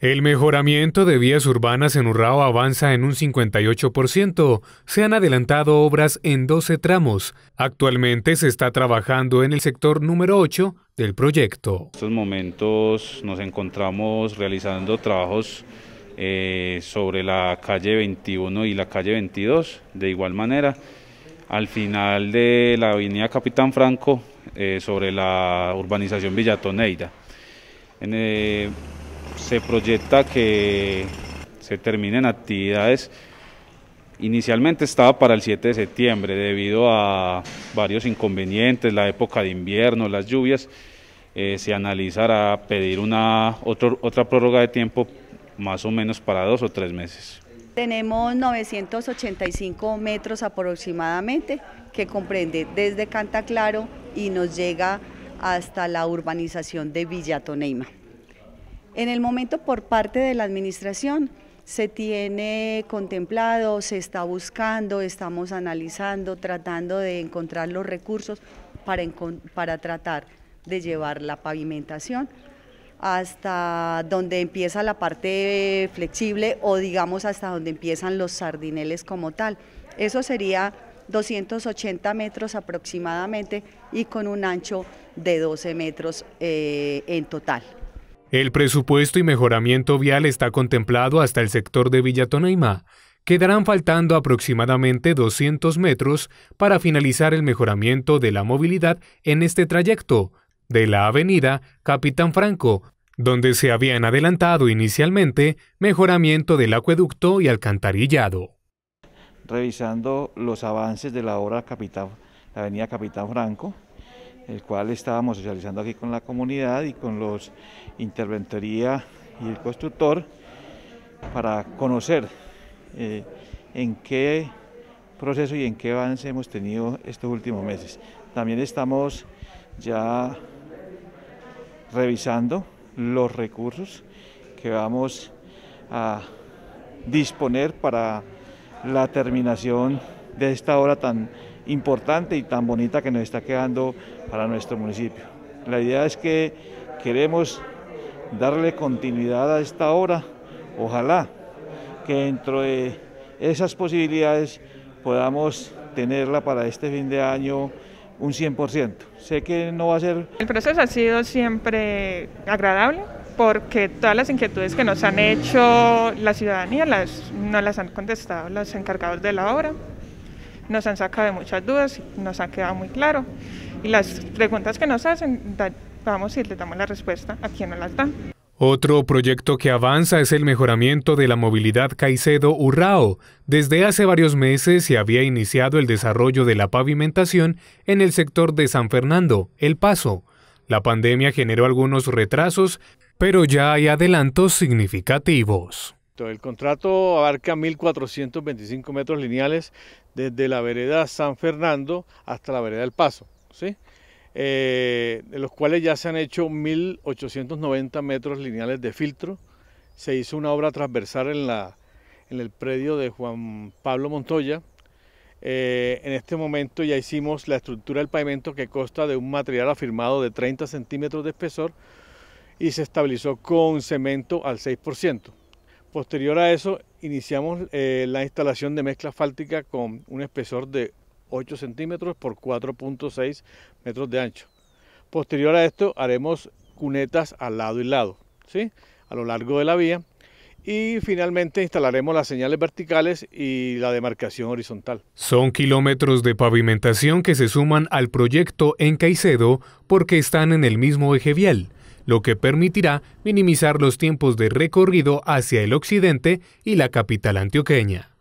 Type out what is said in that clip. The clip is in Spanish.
El mejoramiento de vías urbanas en Urrao avanza en un 58%. Se han adelantado obras en 12 tramos. Actualmente se está trabajando en el sector número 8 del proyecto. En estos momentos nos encontramos realizando trabajos eh, sobre la calle 21 y la calle 22. De igual manera, al final de la avenida Capitán Franco, eh, sobre la urbanización Villatoneida. En, eh, se proyecta que se terminen actividades. Inicialmente estaba para el 7 de septiembre debido a varios inconvenientes, la época de invierno, las lluvias. Eh, se analizará pedir una otra prórroga de tiempo más o menos para dos o tres meses. Tenemos 985 metros aproximadamente que comprende desde Canta Claro y nos llega hasta la urbanización de Villatoneima. En el momento por parte de la administración se tiene contemplado, se está buscando, estamos analizando, tratando de encontrar los recursos para, tratar de llevar la pavimentación hasta donde empieza la parte flexible o digamos hasta donde empiezan los sardineles como tal. Eso sería 280 metros aproximadamente y con un ancho de 12 metros eh, en total. El presupuesto y mejoramiento vial está contemplado hasta el sector de Villa Villatonaima. Quedarán faltando aproximadamente 200 metros para finalizar el mejoramiento de la movilidad en este trayecto, de la avenida Capitán Franco, donde se habían adelantado inicialmente mejoramiento del acueducto y alcantarillado. Revisando los avances de la obra la avenida Capitán Franco, el cual estábamos socializando aquí con la comunidad y con los interventoría y el constructor para conocer eh, en qué proceso y en qué avance hemos tenido estos últimos meses. También estamos ya revisando los recursos que vamos a disponer para la terminación de esta obra tan importante y tan bonita que nos está quedando para nuestro municipio. La idea es que queremos darle continuidad a esta obra, ojalá que dentro de esas posibilidades podamos tenerla para este fin de año un 100%. Sé que no va a ser... El proceso ha sido siempre agradable porque todas las inquietudes que nos han hecho la ciudadanía las, no las han contestado los encargados de la obra nos han sacado muchas dudas, nos han quedado muy claro. Y las preguntas que nos hacen, vamos y le damos la respuesta a quien nos las da. Otro proyecto que avanza es el mejoramiento de la movilidad Caicedo-Urrao. Desde hace varios meses se había iniciado el desarrollo de la pavimentación en el sector de San Fernando, El Paso. La pandemia generó algunos retrasos, pero ya hay adelantos significativos el contrato abarca 1.425 metros lineales desde la vereda San Fernando hasta la vereda El Paso, ¿sí? Eh, de los cuales ya se han hecho 1.890 metros lineales de filtro. Se hizo una obra transversal en, el predio de Juan Pablo Montoya. Eh, en este momento ya hicimos la estructura del pavimento que consta de un material afirmado de 30 centímetros de espesor y se estabilizó con cemento al 6%. Posterior a eso, iniciamos eh, la instalación de mezcla fáltica con un espesor de 8 centímetros por 4.6 metros de ancho. Posterior a esto, haremos cunetas al lado y lado, ¿sí? a lo largo de la vía. Y finalmente instalaremos las señales verticales y la demarcación horizontal. Son kilómetros de pavimentación que se suman al proyecto en Caicedo porque están en el mismo eje vial lo que permitirá minimizar los tiempos de recorrido hacia el occidente y la capital antioqueña.